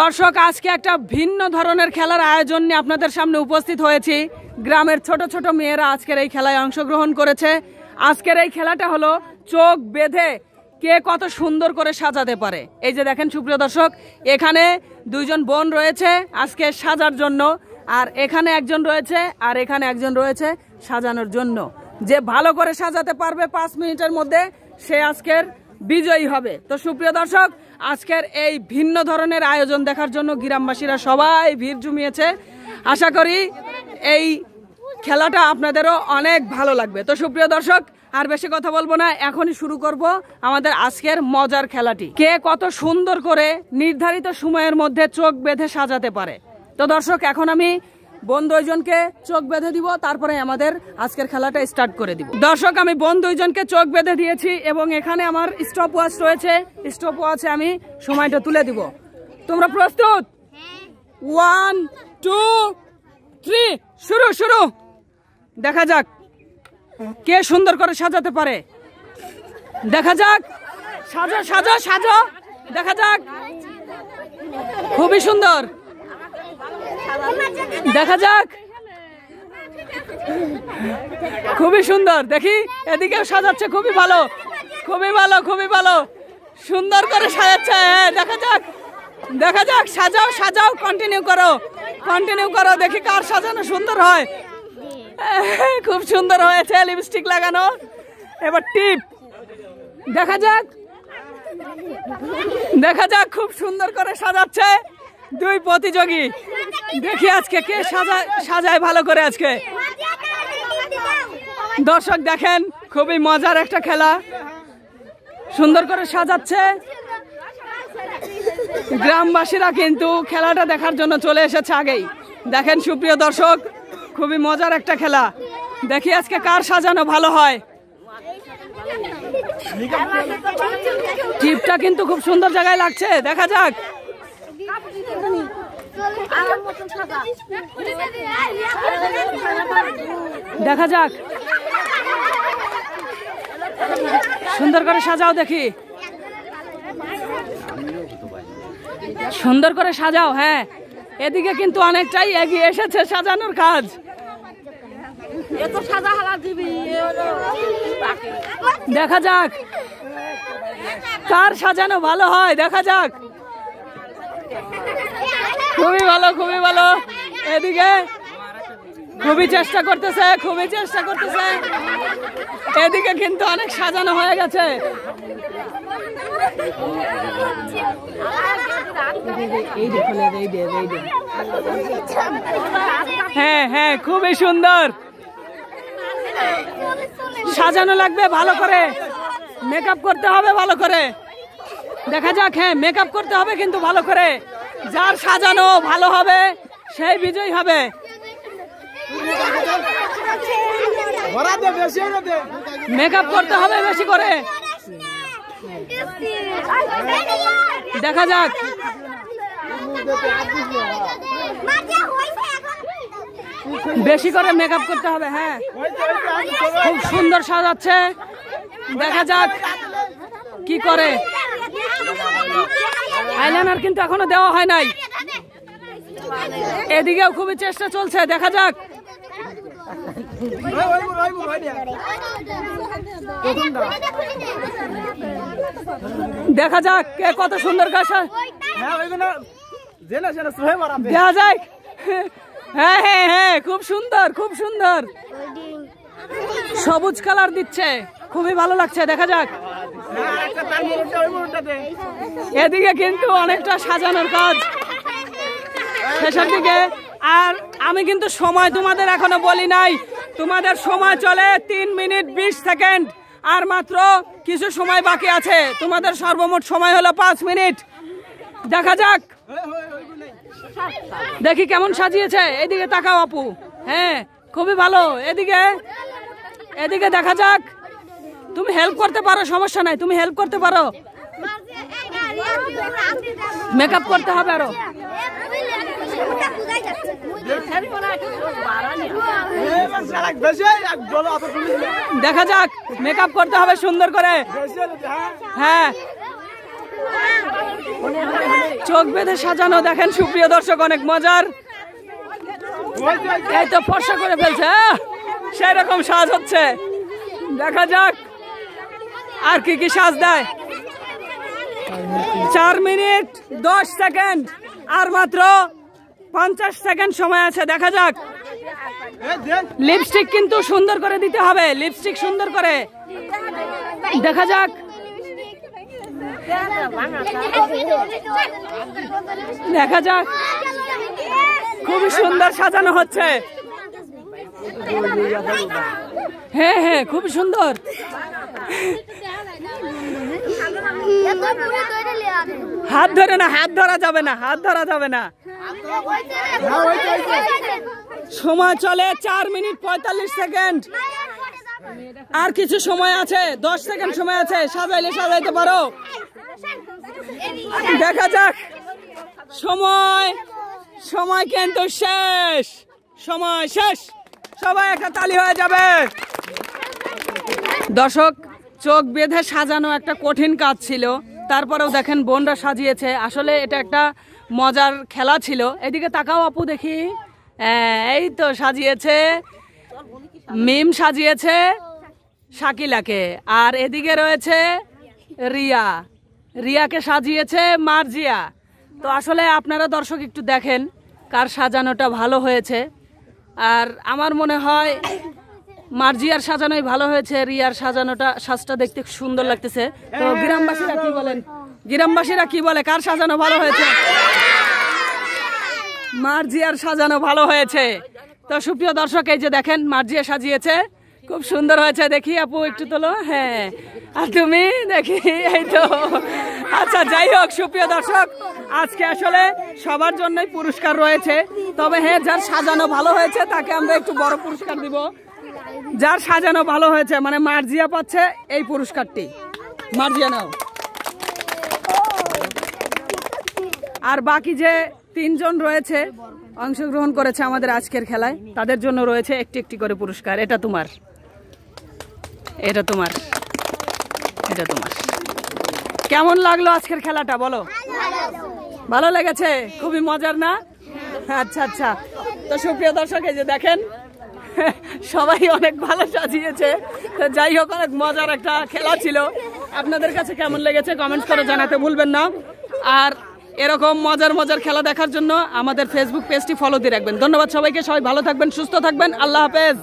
দর্শক আজকে একটা ভিন্ন ধরনের খেলার আয়োজন নিয়ে আপনাদের সামনে উপস্থিত হয়েছি গ্রামের ছোট ছোট মেয়েরা আজকের এই খেলায় অংশগ্রহণ করেছে আজকের এই খেলাটা হলো চোখ বেঁধে কে কত সুন্দর করে সাজাতে পারে এই যে দেখেন সুপ্রিয় দর্শক এখানে দুইজন বোন রয়েছে আজকে সাজার জন্য আর এখানে একজন রয়েছে আর এখানে একজন রয়েছে সাজানোর জন্য যে ভালো করে সাজাতে পারবে পাঁচ মিনিটের মধ্যে সে আজকের বিজয়ী হবে তো সুপ্রিয় দর্শক আজকের এই ভিন্ন ধরনের আয়োজন দেখার জন্য গ্রামবাসীরা সবাই ভিড় জমিয়েছে আশা করি এই খেলাটা আপনাদেরও অনেক ভালো লাগবে তো সুপ্রিয় দর্শক আর বেশি কথা বলবো না এখনই শুরু করব আমাদের আজকের মজার খেলাটি কে কত সুন্দর করে নির্ধারিত সময়ের মধ্যে চোখ বেঁধে সাজাতে পারে তো দর্শক এখন আমি বোন দুইজনকে চোখ বেঁধে দিব তারপরে আমাদের আজকের খেলাটা স্টার্ট করে দিব দর্শক আমি বোন দুইজনকে চোখ বেঁধে দিয়েছি এবং এখানে আমার স্টপ ওয়াচ রয়েছে স্টপ ওয়াচে আমি সময়টা তুলে দিব তোমরা প্রস্তুত ওয়ান টু থ্রি শুরু শুরু দেখা যাক কে সুন্দর করে সাজাতে পারে দেখা যাক সাজো সাজো সাজো দেখা যাক খুবই সুন্দর দেখা যাক খুবই সুন্দর দেখি এদিকেও সাজাচ্ছে খুবই ভালো খুবই ভালো খুবই ভালো সুন্দর করে সাজাচ্ছে হ্যাঁ দেখা যাক দেখা যাক সাজাও সাজাও কন্টিনিউ করো কন্টিনিউ করো দেখি কার সাজানো সুন্দর হয় খুব সুন্দর হয়েছে লিপস্টিক লাগানো এবার টিপ দেখা যাক দেখা যাক খুব সুন্দর করে সাজাচ্ছে দুই প্রতিযোগী দেখি আজকে কে সাজায় সাজায় ভালো করে আজকে দর্শক দেখেন খুবই মজার একটা খেলা সুন্দর করে সাজাচ্ছে গ্রামবাসীরা কিন্তু খেলাটা দেখার জন্য চলে এসেছে আগেই দেখেন সুপ্রিয় দর্শক খুবই মজার একটা খেলা দেখি আজকে কার সাজানো ভালো হয় টিপটা কিন্তু খুব সুন্দর জায়গায় লাগছে দেখা যাক দেখা যাক সুন্দর করে সাজাও দেখি সুন্দর করে সাজাও হ্যাঁ এদিকে কিন্তু অনেকটাই এগিয়ে এসেছে সাজানোর কাজ দেখা যাক কার সাজানো ভালো হয় দেখা যাক খুবই ভালো খুবই ভালো এদিকে খুবই চেষ্টা করতেছে খুবই চেষ্টা করতেছে এদিকে কিন্তু অনেক সাজানো হয়ে গেছে হ্যাঁ হ্যাঁ খুবই সুন্দর সাজানো লাগবে ভালো করে মেকআপ করতে হবে ভালো করে দেখা যাক হ্যাঁ মেকআপ করতে হবে কিন্তু ভালো করে যার সাজানো ভালো হবে সেই বিজয়ী হবে মেকআপ করতে হবে বেশি করে দেখা যাক বেশি করে মেকআপ করতে হবে হ্যাঁ খুব সুন্দর সাজাচ্ছে দেখা যাক কি করে আইলানার কিন্তু এখনো দেওয়া হয় নাই এদিকেও খুবই চেষ্টা চলছে দেখা যাক দেখা যাক কে কত সুন্দর দেখা যাক হ্যাঁ হ্যাঁ হ্যাঁ খুব সুন্দর খুব সুন্দর সবুজ কালার দিচ্ছে খুবই ভালো লাগছে দেখা যাক এদিকে কিন্তু অনেকটা সাজানোর কাজ সেসব দিকে আর আমি কিন্তু সময় তোমাদের এখনো বলি নাই তোমাদের সময় চলে তিন মিনিট বিশ সেকেন্ড আর মাত্র কিছু সময় বাকি আছে তোমাদের সর্বমোট সময় হলো পাঁচ মিনিট দেখা যাক দেখি কেমন সাজিয়েছে এদিকে তাকাও আপু হ্যাঁ খুবই ভালো এদিকে এদিকে দেখা যাক তুমি হেল্প করতে পারো সমস্যা নাই তুমি হেল্প করতে পারো মেকআপ করতে হবে আরো দেখা যাক মেকআপ করতে হবে সুন্দর করে হ্যাঁ চোখ বেঁধে সাজানো দেখেন সুপ্রিয় দর্শক অনেক মজার এই তো ফর্সা করে ফেলছে হ্যাঁ। সেই রকম সাজ হচ্ছে দেখা যাক আর কি কি সাজ দেয় চার মিনিট দশ সেকেন্ড আর মাত্র পঞ্চাশ সেকেন্ড সময় আছে দেখা যাক লিপস্টিক কিন্তু সুন্দর করে দিতে হবে লিপস্টিক সুন্দর করে দেখা যাক দেখা যাক খুবই সুন্দর সাজানো হচ্ছে হ্যাঁ হ্যাঁ খুব সুন্দর হাত ধরে না হাত ধরা যাবে না হাত ধরা যাবে না সময় চলে চার মিনিট পঁয়তাল্লিশ সেকেন্ড আর কিছু সময় আছে দশ সেকেন্ড সময় আছে সাজাইলে সাজাইতে পারো দেখা যাক সময় সময় কিন্তু শেষ সময় শেষ সবাই একটা তালি হয়ে যাবে দর্শক চোখ বেঁধে সাজানো একটা কঠিন কাজ ছিল তারপরেও দেখেন বোনরা সাজিয়েছে আসলে এটা একটা মজার খেলা ছিল এদিকে তাকাও আপু দেখি হ্যাঁ, এই তো সাজিয়েছে মিম সাজিয়েছে শাকিলাকে আর এদিকে রয়েছে রিয়া রিয়াকে সাজিয়েছে মার্জিয়া তো আসলে আপনারা দর্শক একটু দেখেন কার সাজানোটা ভালো হয়েছে আর আমার মনে হয় মার্জিয়ার সাজানোই ভালো হয়েছে রিয়ার সাজানোটা সাজটা দেখতে সুন্দর লাগতেছে তো গ্রামবাসীরা কি বলেন গ্রামবাসীরা কি বলে কার সাজানো ভালো হয়েছে মার্জিয়ার সাজানো ভালো হয়েছে তো সুপ্রিয় দর্শক এই যে দেখেন মার্জিয়া সাজিয়েছে খুব সুন্দর হয়েছে দেখি আপু একটু তোলো হ্যাঁ আর তুমি দেখি এই তো আচ্ছা যাই হোক সুপ্রিয় দর্শক আজকে আসলে সবার জন্যই পুরস্কার রয়েছে তবে হ্যাঁ যার সাজানো ভালো হয়েছে তাকে আমরা একটু বড় পুরস্কার দিব যার সাজানো ভালো হয়েছে মানে মার্জিয়া পাচ্ছে এই পুরস্কারটি মার্জিয়া নাও আর বাকি যে তিনজন রয়েছে অংশগ্রহণ করেছে আমাদের আজকের খেলায় তাদের জন্য রয়েছে একটি একটি করে পুরস্কার এটা তোমার এটা তোমার এটা তোমার কেমন লাগলো আজকের খেলাটা বলো ভালো লেগেছে খুবই মজার না আচ্ছা আচ্ছা তো সুপ্রিয় দর্শক এই যে দেখেন সবাই অনেক ভালো সাজিয়েছে তো যাই হোক অনেক মজার একটা খেলা ছিল আপনাদের কাছে কেমন লেগেছে কমেন্টস করে জানাতে ভুলবেন না আর এরকম মজার মজার খেলা দেখার জন্য আমাদের ফেসবুক পেজটি ফলো দিয়ে রাখবেন ধন্যবাদ সবাইকে সবাই ভালো থাকবেন সুস্থ থাকবেন আল্লাহ হাফেজ